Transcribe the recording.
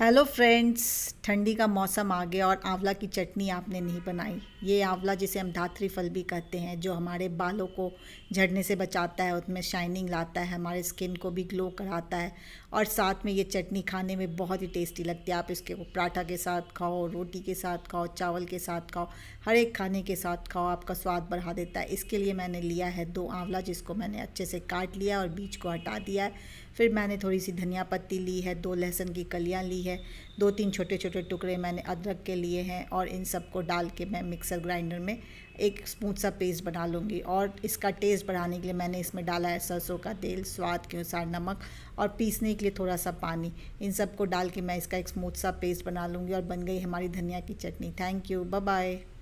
hello friends ठंडी का मौसम आ गया और आंवला की चटनी आपने नहीं बनाई ये आंवला जिसे हम धात्री फल भी कहते हैं जो हमारे बालों को झड़ने से बचाता है उसमें शाइनिंग लाता है हमारे स्किन को भी ग्लो कराता है और साथ में ये चटनी खाने में बहुत ही टेस्टी लगती है आप इसके पराठा के साथ खाओ रोटी के साथ खाओ चावल के साथ खाओ हर एक खाने के साथ खाओ आपका स्वाद बढ़ा देता है इसके लिए मैंने लिया है दो आंवला जिसको मैंने अच्छे से काट लिया और बीज को हटा दिया है फिर मैंने थोड़ी सी धनिया पत्ती ली है दो लहसुन की कलियाँ ली है है दो तीन छोटे छोटे टुकड़े मैंने अदरक के लिए हैं और इन सब को डाल के मैं मिक्सर ग्राइंडर में एक स्मूथ सा पेस्ट बना लूँगी और इसका टेस्ट बढ़ाने के लिए मैंने इसमें डाला है सरसों का तेल स्वाद के अनुसार नमक और पीसने के लिए थोड़ा सा पानी इन सब को डाल के मैं इसका एक स्मूथ सा पेस्ट बना लूँगी और बन गई हमारी धनिया की चटनी थैंक यू बाय